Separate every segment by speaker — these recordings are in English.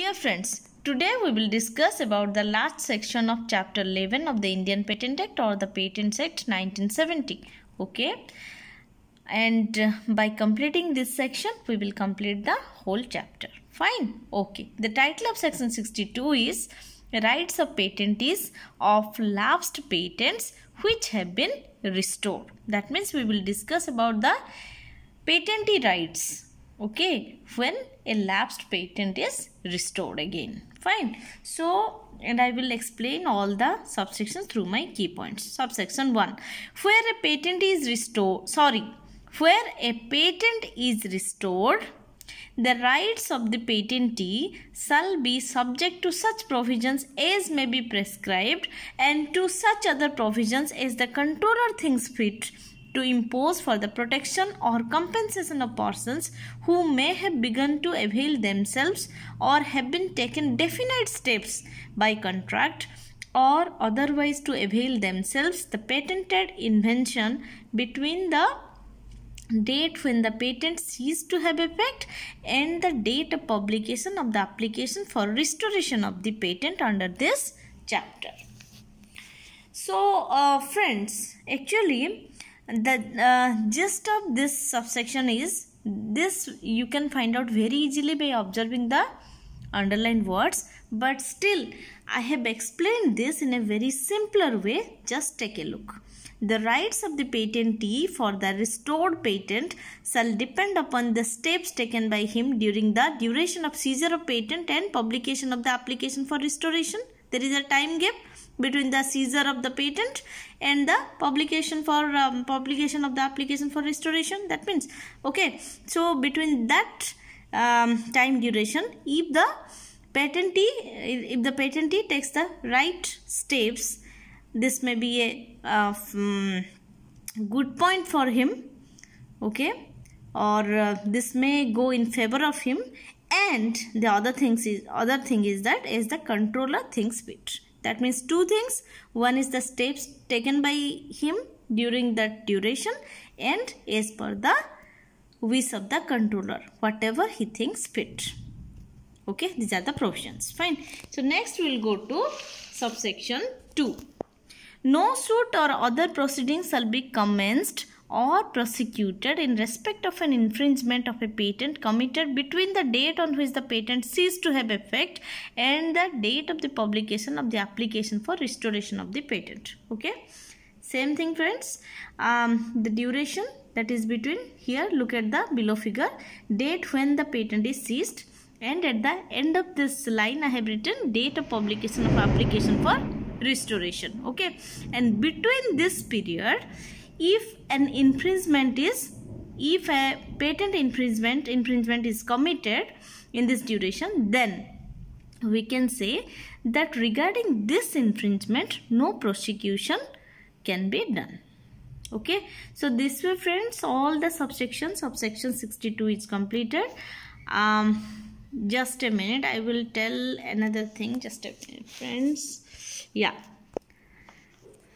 Speaker 1: Dear friends, today we will discuss about the last section of chapter 11 of the Indian Patent Act or the Patents Act 1970. Okay. And uh, by completing this section, we will complete the whole chapter. Fine. Okay. The title of section 62 is Rights of Patentees of Lapsed Patents which have been restored. That means we will discuss about the patentee rights okay when a lapsed patent is restored again fine so and I will explain all the subsections through my key points subsection 1 where a patent is restored sorry where a patent is restored the rights of the patentee shall be subject to such provisions as may be prescribed and to such other provisions as the controller thinks fit to impose for the protection or compensation of persons who may have begun to avail themselves or have been taken definite steps by contract or otherwise to avail themselves the patented invention between the date when the patent ceased to have effect and the date of publication of the application for restoration of the patent under this chapter. So uh, friends, actually the uh, gist of this subsection is this you can find out very easily by observing the underlined words but still I have explained this in a very simpler way just take a look. The rights of the patentee for the restored patent shall depend upon the steps taken by him during the duration of seizure of patent and publication of the application for restoration. There is a time gap between the seizure of the patent and the publication for um, publication of the application for restoration that means okay so between that um, time duration if the patentee if the patentee takes the right steps this may be a uh, um, good point for him okay or uh, this may go in favor of him and the other things is other thing is that is the controller thinks bit that means two things. One is the steps taken by him during that duration and as per the wish of the controller, whatever he thinks fit. Okay, these are the provisions. Fine. So next we will go to subsection 2. No suit or other proceedings shall be commenced or prosecuted in respect of an infringement of a patent committed between the date on which the patent ceased to have effect and the date of the publication of the application for restoration of the patent okay same thing friends um, the duration that is between here look at the below figure date when the patent is ceased and at the end of this line I have written date of publication of application for restoration okay and between this period if an infringement is if a patent infringement infringement is committed in this duration then we can say that regarding this infringement no prosecution can be done okay so this way friends all the subsections section 62 is completed um just a minute i will tell another thing just a minute friends yeah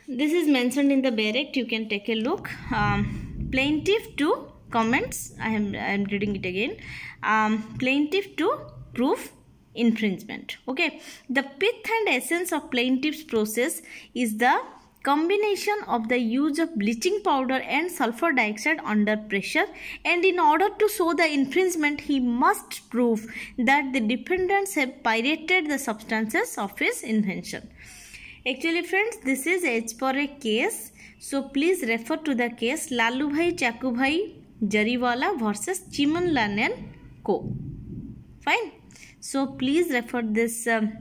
Speaker 1: this is mentioned in the barrect you can take a look um, plaintiff to comments I am, I am reading it again um, plaintiff to proof infringement okay the pith and essence of plaintiff's process is the combination of the use of bleaching powder and sulfur dioxide under pressure and in order to show the infringement he must prove that the defendants have pirated the substances of his invention Actually friends, this is H for a case. So please refer to the case Lalu Bhai Chaku Bhai Jariwala versus Chiman Lanan Co. Fine. So please refer this um,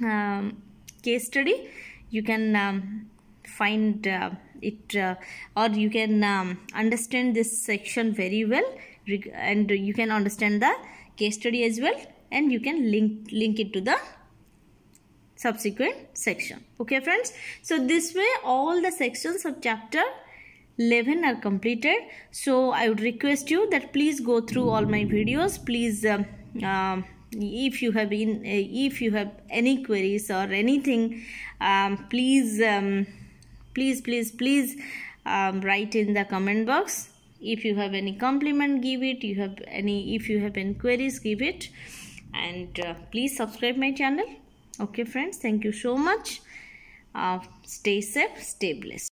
Speaker 1: um, case study. You can um, find uh, it uh, or you can um, understand this section very well and you can understand the case study as well and you can link link it to the subsequent section. Okay friends. So this way all the sections of chapter 11 are completed. So I would request you that please go through all my videos. Please um, um if you have in uh, if you have any queries or anything um, please um, please please please um, write in the comment box if you have any compliment give it you have any if you have any queries give it and uh, please subscribe my channel Okay friends, thank you so much. Uh, stay safe, stay blessed.